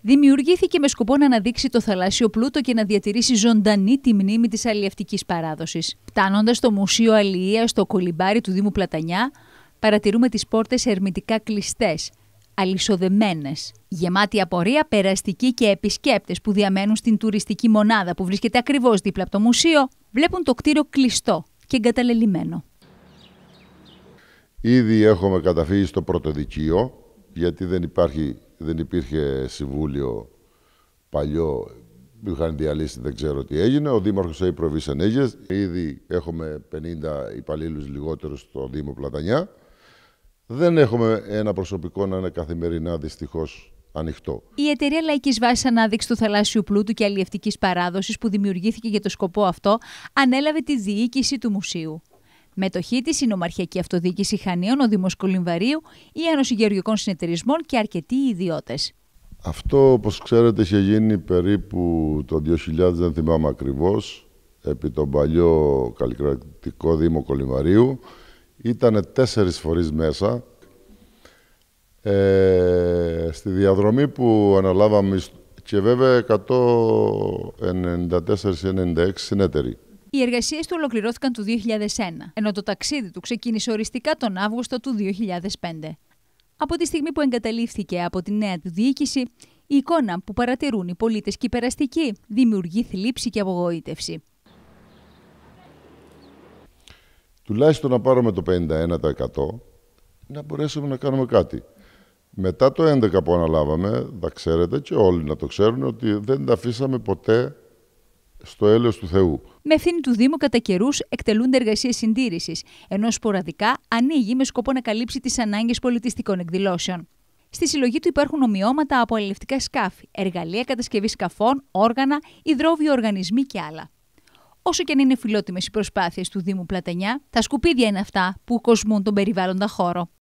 Δημιουργήθηκε με σκοπό να αναδείξει το θαλάσσιο πλούτο και να διατηρήσει ζωντανή τη μνήμη της αλλιευτικής παράδοσης. Φτάνοντας στο Μουσείο Αλληλεία στο κολυμπάρι του Δήμου Πλατανιά, παρατηρούμε τις πόρτες ερμητικά κλειστές, αλυσοδεμένες, γεμάτη απορία περαστικοί και επισκέπτες που διαμένουν στην τουριστική μονάδα που βρίσκεται ακριβώς δίπλα από το μουσείο, βλέπουν το κτίριο κλειστό και εγκαταλελειμμένο. Ήδη έχουμε καταφύγει στο πρωτοδικείο, γιατί δεν υπάρχει δεν υπήρχε συμβούλιο παλιό, είχαν διαλύσει, δεν ξέρω τι έγινε. Ο Δήμαρχος θα υπροβεί Αίγες. Ήδη έχουμε 50 υπαλλήλους λιγότερους στο Δήμο Πλατανιά. Δεν έχουμε ένα προσωπικό να είναι καθημερινά δυστυχώς Ανοιχτό. Η εταιρεία Λαϊκής Βάσης Ανάδειξης του Θαλάσσιου Πλούτου και Αλλιευτικής Παράδοσης, που δημιουργήθηκε για το σκοπό αυτό, ανέλαβε τη διοίκηση του μουσείου. Μετοχή της είναι ο Μαρχιακή Αυτοδιοίκηση Χανίων, ο Δήμος Κολυμβαρίου, η Ένωση Γεωργικών Συνεταιρισμών και αρκετοί ιδιώτες. Αυτό, όπως ξέρετε, είχε γίνει περίπου το 2000, δεν θυμάμαι ακριβώς, επί τον παλιό καλλικρατικό Δήμο Κολυμβαρίου. Ήταν τέσσερις φορείς μέσα. Ε, στη διαδρομή που αναλάβαμε και βέβαια 194-96 συνέτεροι. Οι εργασίες του ολοκληρώθηκαν το 2001, ενώ το ταξίδι του ξεκίνησε οριστικά τον Αύγουστο του 2005. Από τη στιγμή που εγκαταλείφθηκε από τη νέα του διοίκηση, η εικόνα που παρατηρούν οι πολίτες και οι περαστικοί δημιουργεί θλίψη και απογοήτευση. Τουλάχιστον να πάρουμε το 51% να μπορέσουμε να κάνουμε κάτι. Μετά το 11 που αναλάβαμε, θα ξέρετε και όλοι να το ξέρουν ότι δεν τα αφήσαμε ποτέ στο έλεος του Θεού. Με ευθύνη του Δήμου, κατά καιρούς εκτελούνται εργασίες συντήρησης, ενώ σποραδικά ανοίγει με σκοπό να καλύψει τις ανάγκες πολιτιστικών εκδηλώσεων. Στη συλλογή του υπάρχουν ομοιώματα από αλληλευτικά σκάφη, εργαλεία κατασκευής σκαφών, όργανα, υδρόβιο, οργανισμοί και άλλα. Όσο και αν είναι φιλότιμες οι προσπάθειες του Δήμου Πλατενιά, τα σκουπίδια είναι αυτά που κοσμούν τον περιβάλλοντα χώρο.